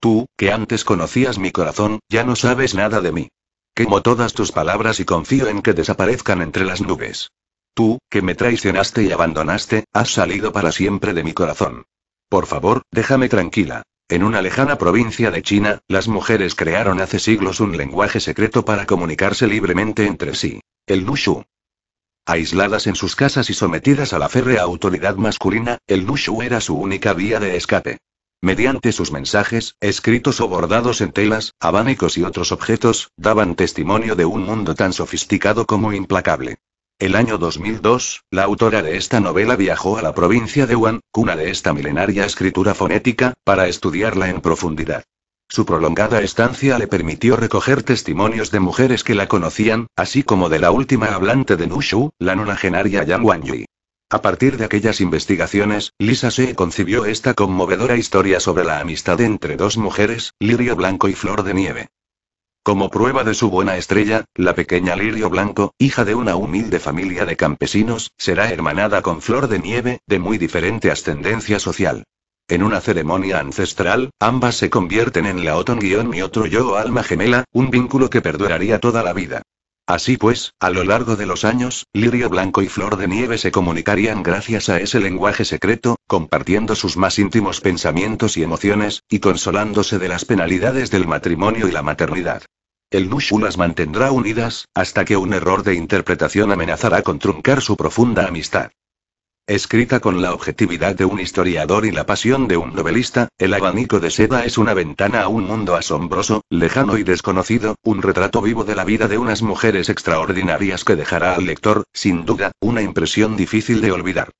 Tú, que antes conocías mi corazón, ya no sabes nada de mí. Quemo todas tus palabras y confío en que desaparezcan entre las nubes. Tú, que me traicionaste y abandonaste, has salido para siempre de mi corazón. Por favor, déjame tranquila. En una lejana provincia de China, las mujeres crearon hace siglos un lenguaje secreto para comunicarse libremente entre sí, el Lushu. Aisladas en sus casas y sometidas a la férrea autoridad masculina, el Lushu era su única vía de escape. Mediante sus mensajes, escritos o bordados en telas, abanicos y otros objetos, daban testimonio de un mundo tan sofisticado como implacable. El año 2002, la autora de esta novela viajó a la provincia de Wan, cuna de esta milenaria escritura fonética, para estudiarla en profundidad. Su prolongada estancia le permitió recoger testimonios de mujeres que la conocían, así como de la última hablante de Nushu, la nonagenaria Yang Wanji. A partir de aquellas investigaciones, Lisa se concibió esta conmovedora historia sobre la amistad entre dos mujeres, Lirio Blanco y Flor de Nieve. Como prueba de su buena estrella, la pequeña Lirio Blanco, hija de una humilde familia de campesinos, será hermanada con Flor de Nieve, de muy diferente ascendencia social. En una ceremonia ancestral, ambas se convierten en la Oton-mi otro yo alma gemela, un vínculo que perduraría toda la vida. Así pues, a lo largo de los años, Lirio Blanco y Flor de Nieve se comunicarían gracias a ese lenguaje secreto, compartiendo sus más íntimos pensamientos y emociones, y consolándose de las penalidades del matrimonio y la maternidad. El Nushu las mantendrá unidas, hasta que un error de interpretación amenazará con truncar su profunda amistad. Escrita con la objetividad de un historiador y la pasión de un novelista, el abanico de seda es una ventana a un mundo asombroso, lejano y desconocido, un retrato vivo de la vida de unas mujeres extraordinarias que dejará al lector, sin duda, una impresión difícil de olvidar.